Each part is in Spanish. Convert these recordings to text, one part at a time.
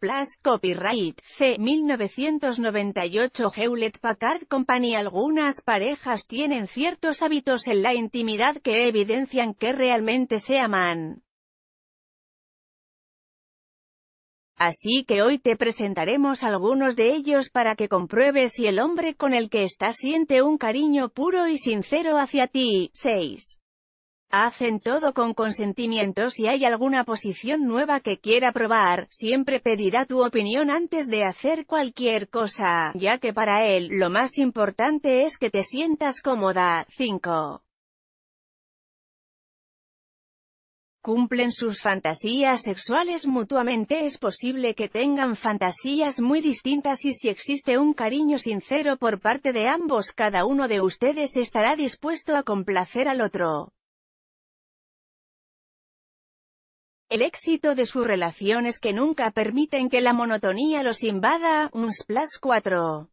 Plus, copyright, C. 1998 Hewlett Packard Company Algunas parejas tienen ciertos hábitos en la intimidad que evidencian que realmente se aman. Así que hoy te presentaremos algunos de ellos para que compruebes si el hombre con el que estás siente un cariño puro y sincero hacia ti. 6. Hacen todo con consentimiento si hay alguna posición nueva que quiera probar, siempre pedirá tu opinión antes de hacer cualquier cosa, ya que para él, lo más importante es que te sientas cómoda. 5. cumplen sus fantasías sexuales mutuamente es posible que tengan fantasías muy distintas y si existe un cariño sincero por parte de ambos cada uno de ustedes estará dispuesto a complacer al otro. El éxito de su relación es que nunca permiten que la monotonía los invada, un Splash 4.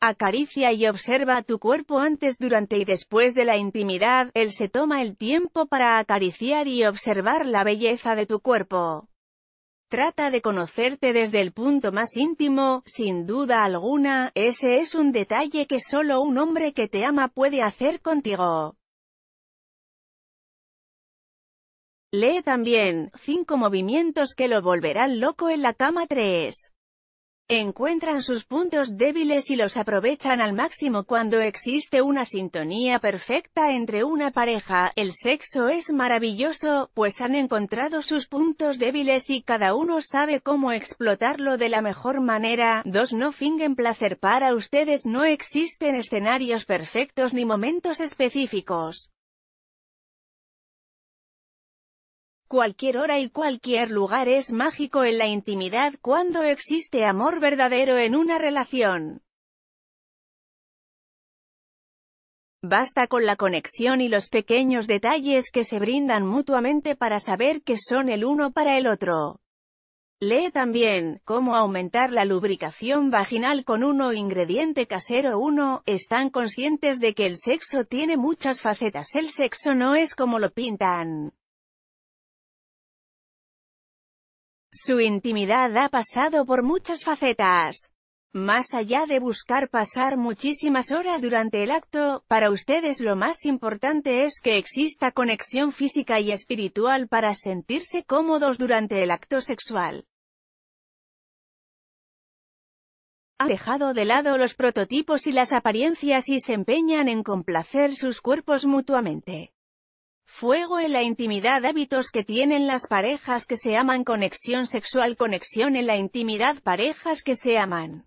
Acaricia y observa tu cuerpo antes, durante y después de la intimidad, él se toma el tiempo para acariciar y observar la belleza de tu cuerpo. Trata de conocerte desde el punto más íntimo, sin duda alguna, ese es un detalle que solo un hombre que te ama puede hacer contigo. Lee también, 5 movimientos que lo volverán loco en la cama 3. Encuentran sus puntos débiles y los aprovechan al máximo cuando existe una sintonía perfecta entre una pareja. El sexo es maravilloso, pues han encontrado sus puntos débiles y cada uno sabe cómo explotarlo de la mejor manera. 2. No fingen placer para ustedes no existen escenarios perfectos ni momentos específicos. Cualquier hora y cualquier lugar es mágico en la intimidad cuando existe amor verdadero en una relación. Basta con la conexión y los pequeños detalles que se brindan mutuamente para saber que son el uno para el otro. Lee también, cómo aumentar la lubricación vaginal con uno ingrediente casero 1, están conscientes de que el sexo tiene muchas facetas, el sexo no es como lo pintan. Su intimidad ha pasado por muchas facetas. Más allá de buscar pasar muchísimas horas durante el acto, para ustedes lo más importante es que exista conexión física y espiritual para sentirse cómodos durante el acto sexual. Han dejado de lado los prototipos y las apariencias y se empeñan en complacer sus cuerpos mutuamente. Fuego en la intimidad Hábitos que tienen las parejas que se aman Conexión sexual Conexión en la intimidad Parejas que se aman